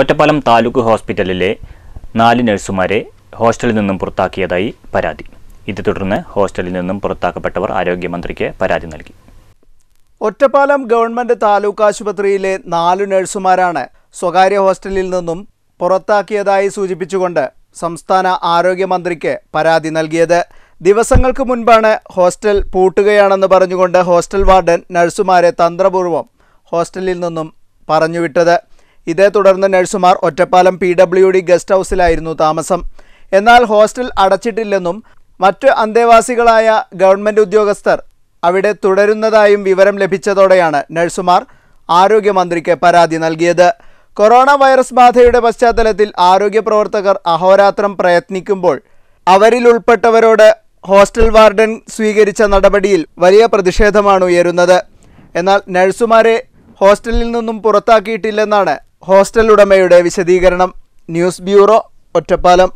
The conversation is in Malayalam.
ഒറ്റപ്പാലം താലൂക്ക് ഹോസ്പിറ്റലിലെ നാല് നഴ്സുമാരെ ഹോസ്റ്റലിൽ നിന്നും പുറത്താക്കിയതായി പരാതി ഇതേ തുടർന്ന് ഹോസ്റ്റലിൽ നിന്നും പുറത്താക്കപ്പെട്ടവർ ആരോഗ്യമന്ത്രിക്ക് പരാതി നൽകി ഒറ്റപ്പാലം ഗവൺമെന്റ് താലൂക്ക് ആശുപത്രിയിലെ നാലു നഴ്സുമാരാണ് സ്വകാര്യ ഹോസ്റ്റലിൽ നിന്നും പുറത്താക്കിയതായി സൂചിപ്പിച്ചുകൊണ്ട് സംസ്ഥാന ആരോഗ്യമന്ത്രിക്ക് പരാതി നൽകിയത് ദിവസങ്ങൾക്ക് മുൻപാണ് ഹോസ്റ്റൽ പൂട്ടുകയാണെന്ന് പറഞ്ഞുകൊണ്ട് ഹോസ്റ്റൽ വാർഡൻ നഴ്സുമാരെ തന്ത്രപൂർവ്വം ഹോസ്റ്റലിൽ നിന്നും പറഞ്ഞുവിട്ടത് ഇതേ തുടർന്ന് നഴ്സുമാർ Ottappalam P W D guest ഹൗസിലായിരുന്നു താമസം എന്നാൽ ഹോസ്റ്റൽ അടച്ചിട്ടില്ലെന്നും മറ്റ് അന്തേവാസികളായ ഗവൺമെൻറ് ഉദ്യോഗസ്ഥർ അവിടെ തുടരുന്നതായും വിവരം ലഭിച്ചതോടെയാണ് നഴ്സുമാർ ആരോഗ്യമന്ത്രിക്ക് പരാതി നൽകിയത് കൊറോണ വൈറസ് ബാധയുടെ പശ്ചാത്തലത്തിൽ ആരോഗ്യ പ്രവർത്തകർ അഹോരാത്രം പ്രയത്നിക്കുമ്പോൾ അവരിൽ ഉൾപ്പെട്ടവരോട് ഹോസ്റ്റൽ വാർഡൻ സ്വീകരിച്ച നടപടിയിൽ വലിയ പ്രതിഷേധമാണ് ഉയരുന്നത് എന്നാൽ നഴ്സുമാരെ ഹോസ്റ്റലിൽ നിന്നും പുറത്താക്കിയിട്ടില്ലെന്നാണ് ഹോസ്റ്റൽ ഉടമയുടെ വിശദീകരണം ന്യൂസ് ബ്യൂറോ ഒറ്റപ്പാലം